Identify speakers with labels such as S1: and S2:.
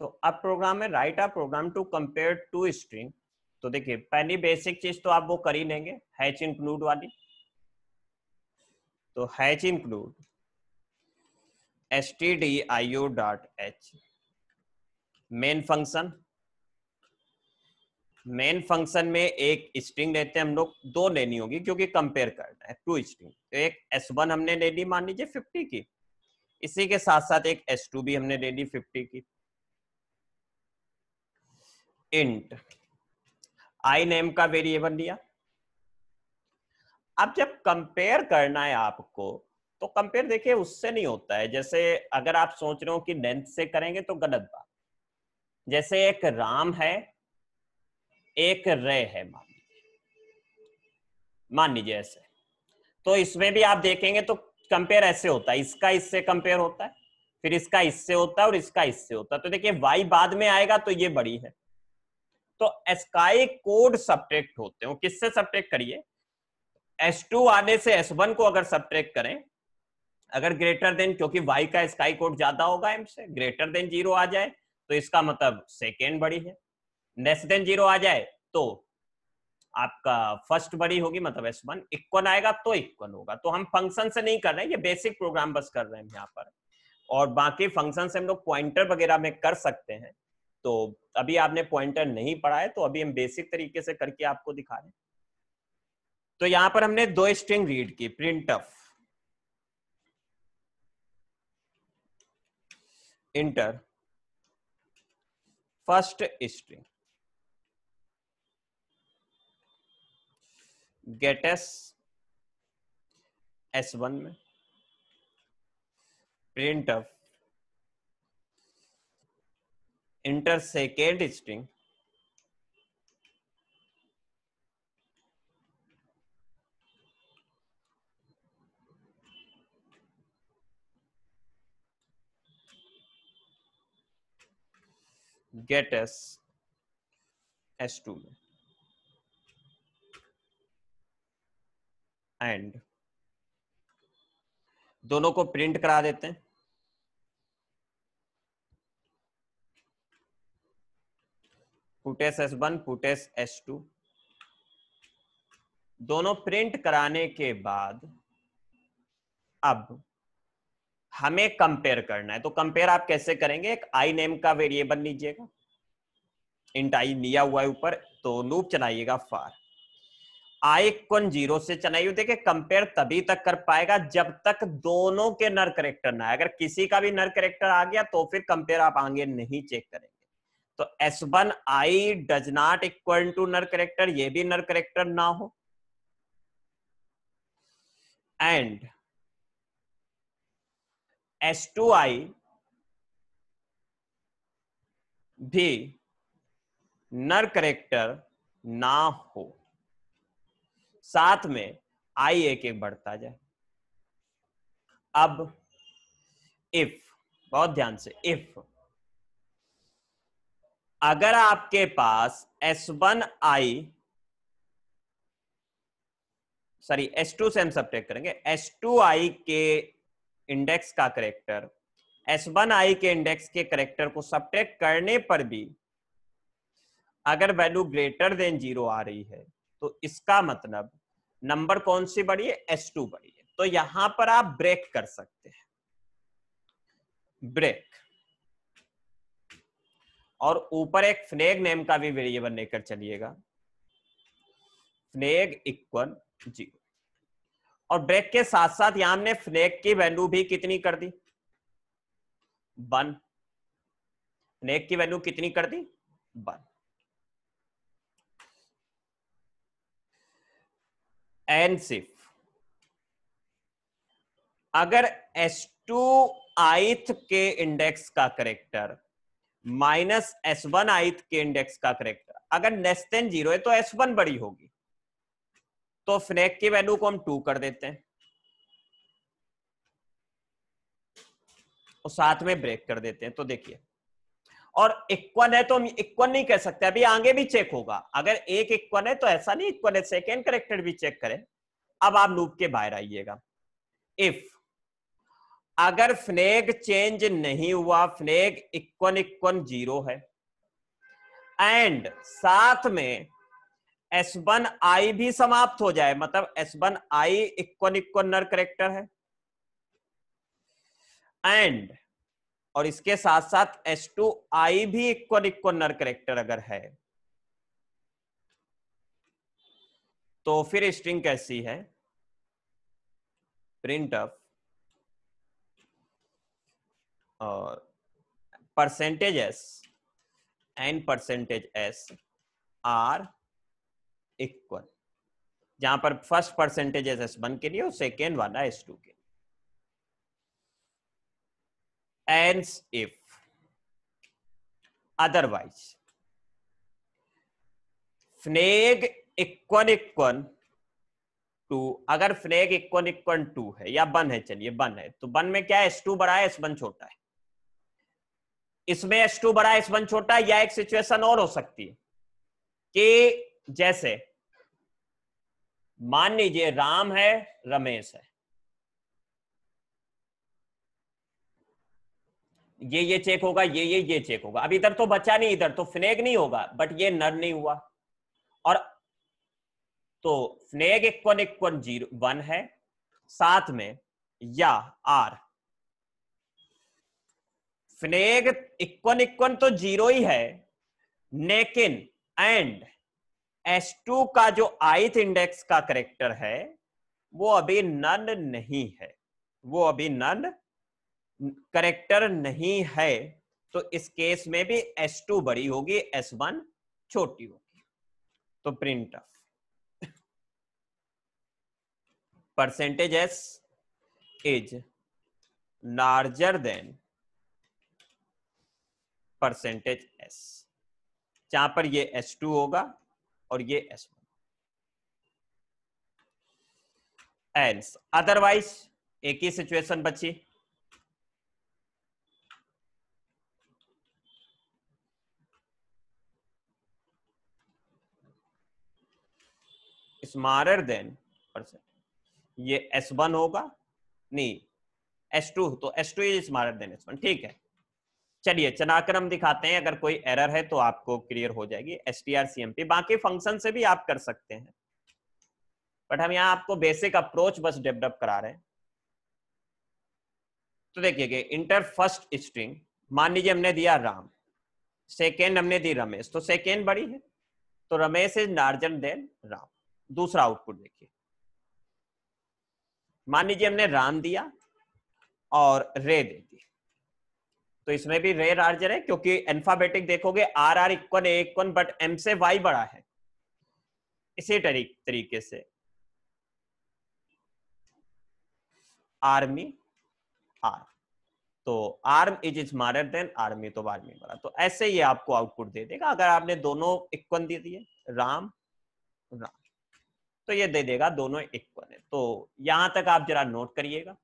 S1: तो अब प्रोग्राम में write a program to compare two string तो देखिए पहली बेसिक चीज तो आप वो कर ही लेंगे हैच इंक्लूड वाली तो hash include S T D I O dot H main function main function में एक स्ट्रिंग लेते हैं हम लोग दो लेनी होगी क्योंकि कंपेयर करना है टू स्ट्रिंग तो एक एस वन हमने ले ली मान लीजिए फिफ्टी की इसी के साथ साथ एक एस टू भी हमने ले ली फिफ्टी की इंट आई नेम का वेरिएबल लिया अब जब कंपेयर करना है आपको तो कंपेयर देखिए उससे नहीं होता है जैसे अगर आप सोच रहे हो कि लेंथ से करेंगे तो गलत बात जैसे एक राम है एक रे है मान लीजिए मान लीजिए ऐसे तो इसमें भी आप देखेंगे तो कंपेयर ऐसे होता है इसका इससे कंपेयर होता है फिर इसका इससे होता है और इसका इससे होता है तो देखिए वाई बाद में आएगा तो ये बड़ी है तो एस्काई कोड सब्ट्रेक्ट होते हो किससे सब्ट्रेक्ट करिए एस टू आने से एस वन को अगर सब्ट्रेक्ट करें अगर ग्रेटर देन क्योंकि y का स्काई कोड ज्यादा होगा m से ग्रेटर देन जीरो आ जाए तो इसका मतलब सेकेंड बड़ी है नेक्स्ट देन जीरो आ जाए तो आपका फर्स्ट बड़ी होगी मतलब एस वन इक्वन आएगा तो इक्वन होगा तो हम फंक्शन से नहीं कर रहे हैं ये बेसिक प्रोग्राम बस कर रहे हैं यहाँ पर और बाकी फंक्शन से हम लोग पॉइंटर वगैरह में कर सकते हैं तो अभी आपने पॉइंटर नहीं पढ़ा है तो अभी हम बेसिक तरीके से करके आपको दिखा रहे तो यहां पर हमने दो स्ट्रिंग रीड की printf enter first string gets S one में printf enter second string get s s2 में एंड दोनों को प्रिंट करा देते हैं puts S one puts S two दोनों प्रिंट कराने के बाद अब हमें कंपेयर करना है तो कंपेयर आप कैसे करेंगे एक आई नेम का वेरिएबल लीजिएगा इंट आई लिया हुआ है ऊपर तो लूप चलाइएगा फार आई कौन जीरो से चलाइए देखिए कंपेयर तभी तक कर पाएगा जब तक दोनों के नर करेक्टर ना आए अगर किसी का भी नर करेक्टर आ गया तो फिर कंपेयर आप आगे नहीं चेक करेंगे तो S one I does not equal to null character ये भी नर करेक्टर ना हो एंड एस टू आई भी नर करेक्टर ना हो साथ में आई एक एक बढ़ता जाए अब इफ बहुत ध्यान से इफ अगर आपके पास आई सॉरी S2 से हम सब्ट्रैक्ट करेंगे आई के इंडेक्स का करेक्टर आई के इंडेक्स के करेक्टर को सब्ट्रैक्ट करने पर भी अगर वैल्यू ग्रेटर देन जीरो आ रही है तो इसका मतलब नंबर कौन सी बड़ी है एस टू बढ़ी है तो यहां पर आप ब्रेक कर सकते हैं ब्रेक और ऊपर एक फ्नेग नेम का भी वेरिएबल लेकर चलिएगा फ्नेग इक्वल जीरो और ब्रेक के साथ साथ यहां हमने फ्नेग की वैल्यू भी कितनी कर दी वन फ्नेग की वैल्यू कितनी कर दी वन एन सिर्फ अगर एस टू आइथ के इंडेक्स का character minus S one ith के इंडेक्स का करेक्टर अगर लेस देन जीरो है तो एस वन बड़ी होगी तो फ्रैक की वैल्यू को हम टू कर देते हैं और साथ में ब्रेक कर देते हैं तो देखिए और इक्वन है तो हम इक्वन नहीं कह सकते अभी आगे भी चेक होगा अगर एक इक्वन है तो ऐसा नहीं इक्वन है सेकेंड करेक्टर भी चेक करें अब आप लूप के बाहर आइएगा इफ अगर फ्नेग चेंज नहीं हुआ फ्नेग इक्वन इक्वन जीरो है एंड साथ में एस वन आई भी समाप्त हो जाए मतलब वन आई इक्वन इक्वन नर करेक्टर है एंड और इसके साथ साथ एस टू आई भी इक्वन इक्वन नर करेक्टर अगर है तो फिर स्ट्रिंग कैसी है प्रिंट ऑफ और S s percentage S are equal जहां पर first percentage S S one के लिए और सेकेंड वाला एस टू के लिए and if otherwise flag equal equal two अगर फ्नेग इक्वन इक्वन टू है या वन है चलिए वन है तो वन में क्या है एस टू बड़ा है एस वन छोटा है इसमें टू बड़ा वन छोटा या एक सिचुएशन और हो सकती है कि जैसे मान लीजिए राम है रमेश है ये ये चेक होगा ये ये ये चेक होगा अब इधर तो बचा नहीं इधर तो फ्नेग नहीं होगा बट ये नर नहीं हुआ और तो फ्नेग इक्वन इक्वन जीरो वन है साथ में या आर फ्नेग इक्वन इक्वन तो जीरो ही है लेकिन एंड एस टू का जो आइथ इंडेक्स का करेक्टर है वो अभी नन नहीं है वो अभी नन करेक्टर नहीं है तो इस केस में भी एस टू बड़ी होगी एस वन छोटी होगी तो printf percentage S is larger than percentage S जहां पर ये एस टू होगा और ये एस वन एंड अदरवाइज एक ही सिचुएशन बची स्मारर देन परसेंट ये S1 होगा नहीं S2 तो S2 two is स्मारर then S1 ठीक है चलिए चनाक्रम हम दिखाते हैं अगर कोई एरर है तो आपको क्लियर हो जाएगी S T R C M P बाकी फंक्शन से भी आप कर सकते हैं बट हम यहाँ आपको बेसिक अप्रोच बस डेवलप करा रहे हैं तो देखिए इंटर फर्स्ट स्ट्रिंग मान लीजिए हमने दिया राम सेकेंड हमने दी रमेश तो सेकेंड बड़ी है तो Ramesh is larger than Ram दूसरा आउटपुट देखिए मान लीजिए हमने राम दिया और रे दे दी तो इसमें भी रेयर आर्जर है क्योंकि एल्फाबेटिक देखोगे R R equal A equal but M से वाई बड़ा है इसी तरीक, तरीके से आर्मी आर तो arm is is smaller than army तो आर्मी बड़ा तो ऐसे ये आपको आउटपुट दे देगा अगर आपने दोनों इक्वन दे दिए राम राम तो ये दे देगा दोनों इक्वन है तो यहां तक आप जरा नोट करिएगा